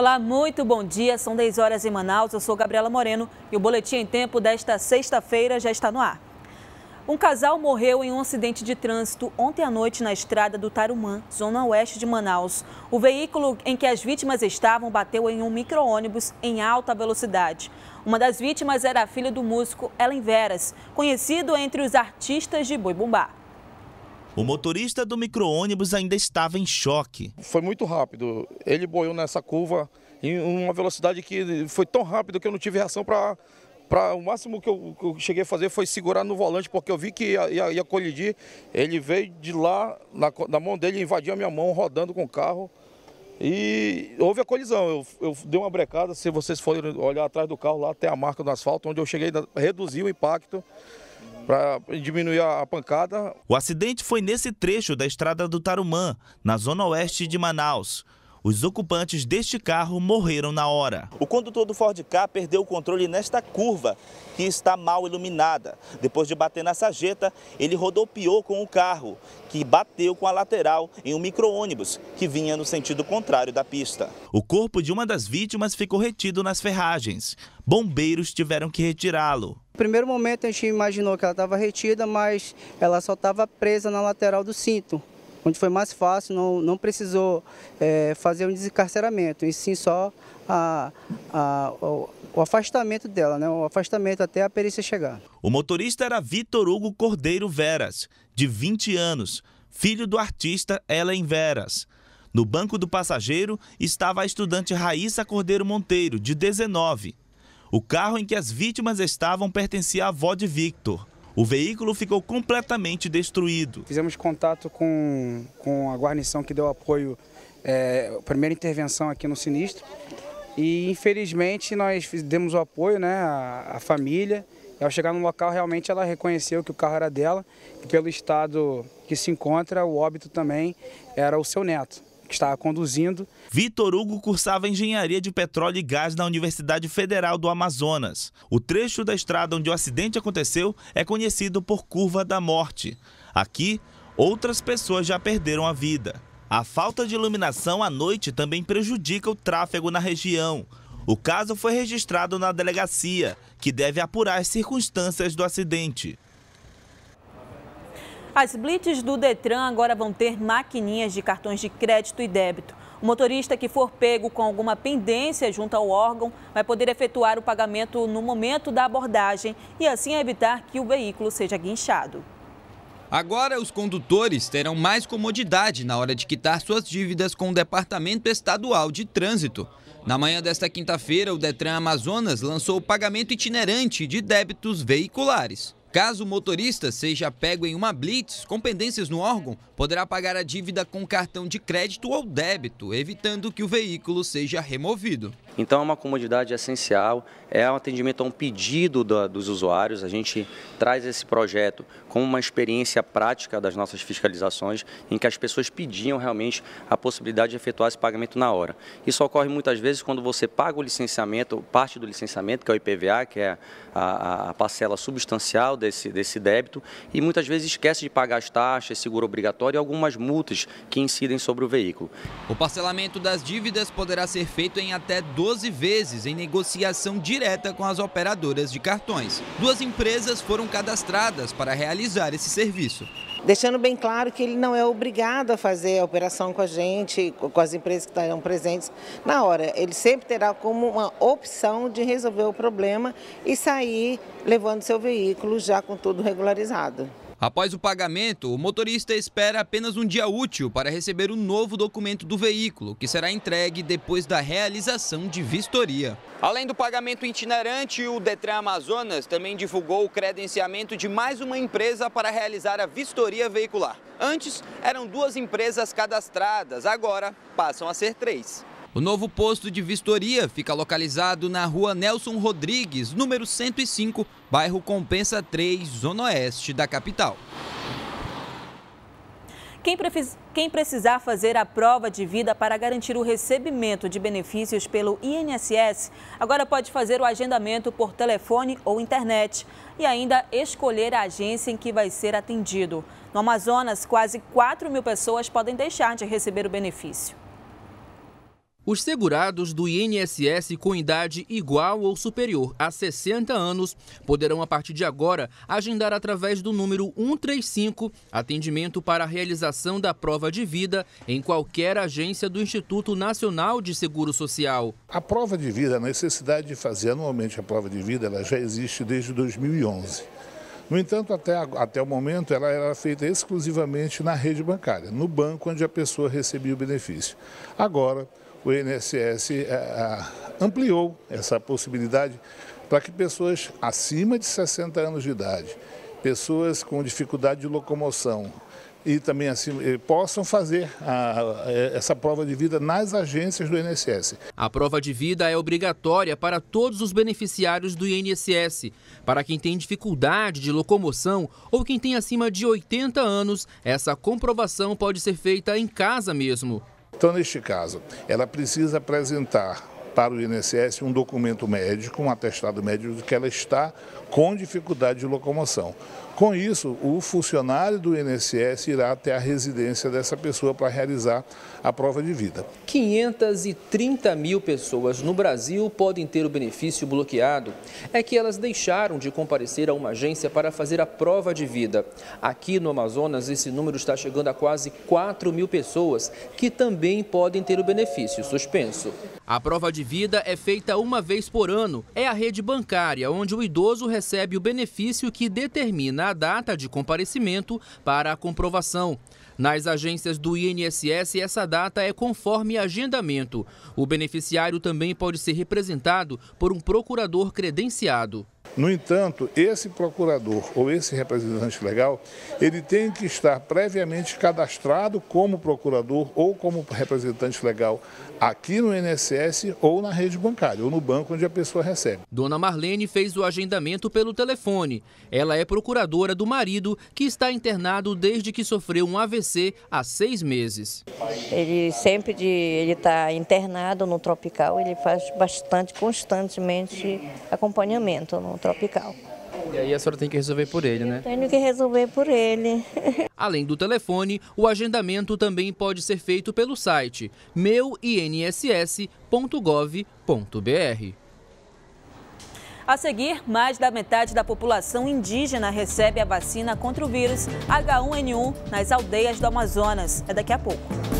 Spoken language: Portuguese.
Olá, muito bom dia. São 10 horas em Manaus. Eu sou Gabriela Moreno e o Boletim em Tempo desta sexta-feira já está no ar. Um casal morreu em um acidente de trânsito ontem à noite na estrada do Tarumã, zona oeste de Manaus. O veículo em que as vítimas estavam bateu em um micro-ônibus em alta velocidade. Uma das vítimas era a filha do músico Ellen Veras, conhecido entre os artistas de Boi Bumbá. O motorista do micro-ônibus ainda estava em choque. Foi muito rápido. Ele boiou nessa curva em uma velocidade que foi tão rápida que eu não tive reação para Pra, o máximo que eu, que eu, cheguei a fazer foi segurar no volante, porque eu vi que ia, ia, ia colidir. Ele veio de lá, na, na, mão dele, invadiu a minha mão, rodando com o carro. E houve a colisão. Eu, eu, dei uma brecada, se vocês forem olhar atrás do carro, lá tem a marca do asfalto, onde eu cheguei, reduzi o impacto para diminuir a pancada. O acidente foi nesse trecho da estrada do Tarumã, na zona oeste de Manaus. Os ocupantes deste carro morreram na hora. O condutor do Ford K perdeu o controle nesta curva, que está mal iluminada. Depois de bater na sarjeta, ele rodopiou com o carro, que bateu com a lateral em um micro-ônibus, que vinha no sentido contrário da pista. O corpo de uma das vítimas ficou retido nas ferragens. Bombeiros tiveram que retirá-lo primeiro momento a gente imaginou que ela estava retida, mas ela só estava presa na lateral do cinto, onde foi mais fácil, não, não precisou é, fazer um desencarceramento, e sim só a, a, o, o afastamento dela, né? o afastamento até a perícia chegar. O motorista era Vitor Hugo Cordeiro Veras, de 20 anos, filho do artista Ellen Veras. No banco do passageiro estava a estudante Raíssa Cordeiro Monteiro, de 19 o carro em que as vítimas estavam pertencia à avó de Victor. O veículo ficou completamente destruído. Fizemos contato com, com a guarnição que deu apoio, é, primeira intervenção aqui no sinistro. E infelizmente nós demos o apoio né, à, à família. E, ao chegar no local, realmente ela reconheceu que o carro era dela e pelo estado que se encontra, o óbito também era o seu neto que estava conduzindo. Vitor Hugo cursava engenharia de petróleo e gás na Universidade Federal do Amazonas. O trecho da estrada onde o acidente aconteceu é conhecido por Curva da Morte. Aqui, outras pessoas já perderam a vida. A falta de iluminação à noite também prejudica o tráfego na região. O caso foi registrado na delegacia, que deve apurar as circunstâncias do acidente. As blitz do Detran agora vão ter maquininhas de cartões de crédito e débito. O motorista que for pego com alguma pendência junto ao órgão vai poder efetuar o pagamento no momento da abordagem e assim evitar que o veículo seja guinchado. Agora, os condutores terão mais comodidade na hora de quitar suas dívidas com o Departamento Estadual de Trânsito. Na manhã desta quinta-feira, o Detran Amazonas lançou o pagamento itinerante de débitos veiculares. Caso o motorista seja pego em uma blitz com pendências no órgão, poderá pagar a dívida com cartão de crédito ou débito, evitando que o veículo seja removido. Então é uma comodidade essencial, é um atendimento a um pedido da, dos usuários. A gente traz esse projeto como uma experiência prática das nossas fiscalizações, em que as pessoas pediam realmente a possibilidade de efetuar esse pagamento na hora. Isso ocorre muitas vezes quando você paga o licenciamento, parte do licenciamento, que é o IPVA, que é a, a parcela substancial desse, desse débito, e muitas vezes esquece de pagar as taxas, seguro obrigatório e algumas multas que incidem sobre o veículo. O parcelamento das dívidas poderá ser feito em até 12 vezes em negociação direta com as operadoras de cartões. Duas empresas foram cadastradas para realizar esse serviço. Deixando bem claro que ele não é obrigado a fazer a operação com a gente, com as empresas que estarão presentes na hora. Ele sempre terá como uma opção de resolver o problema e sair levando seu veículo já com tudo regularizado. Após o pagamento, o motorista espera apenas um dia útil para receber o novo documento do veículo, que será entregue depois da realização de vistoria. Além do pagamento itinerante, o Detran Amazonas também divulgou o credenciamento de mais uma empresa para realizar a vistoria veicular. Antes, eram duas empresas cadastradas, agora passam a ser três. O novo posto de vistoria fica localizado na rua Nelson Rodrigues, número 105, bairro Compensa 3, zona oeste da capital. Quem, precisar fazer a prova de vida para garantir o recebimento de benefícios pelo INSS, agora pode fazer o agendamento por telefone ou internet e ainda escolher a agência em que vai ser atendido. No Amazonas, quase 4 mil pessoas podem deixar de receber o benefício. Os segurados do INSS com idade igual ou superior a 60 anos poderão, a partir de agora, agendar através do número 135 atendimento para a realização da prova de vida em qualquer agência do Instituto Nacional de Seguro Social. A prova de vida, a necessidade de fazer anualmente a prova de vida, ela já existe desde 2011. No entanto, até, até o momento, ela era feita exclusivamente na rede bancária, no banco onde a pessoa recebia o benefício. Agora, o INSS é, é, ampliou essa possibilidade para que pessoas acima de 60 anos de idade, pessoas com dificuldade de locomoção e também assim, possam fazer a, a, essa prova de vida nas agências do INSS. A prova de vida é obrigatória para todos os beneficiários do INSS. Para quem tem dificuldade de locomoção ou quem tem acima de 80 anos, essa comprovação pode ser feita em casa mesmo. Então, neste caso, ela precisa apresentar para o INSS um documento médico, um atestado médico de que ela está com dificuldade de locomoção. Com isso, o funcionário do INSS irá até a residência dessa pessoa para realizar a prova de vida. 530 mil pessoas no Brasil podem ter o benefício bloqueado. É que elas deixaram de comparecer a uma agência para fazer a prova de vida. Aqui no Amazonas, esse número está chegando a quase 4 mil pessoas que também podem ter o benefício suspenso. A prova de vida é feita uma vez por ano. É a rede bancária, onde o idoso recebe o benefício que determina a data de comparecimento para a comprovação. Nas agências do INSS, essa data é conforme agendamento. O beneficiário também pode ser representado por um procurador credenciado. No entanto, esse procurador ou esse representante legal, ele tem que estar previamente cadastrado como procurador ou como representante legal aqui no INSS ou na rede bancária, ou no banco onde a pessoa recebe. Dona Marlene fez o agendamento pelo telefone. Ela é procuradora do marido, que está internado desde que sofreu um AVC há seis meses. Ele sempre de, ele está internado no Tropical, ele faz bastante, constantemente acompanhamento no tropical. E aí a senhora tem que resolver por ele, né? tenho que resolver por ele. Além do telefone, o agendamento também pode ser feito pelo site meuinss.gov.br. A seguir, mais da metade da população indígena recebe a vacina contra o vírus H1N1 nas aldeias do Amazonas. É daqui a pouco.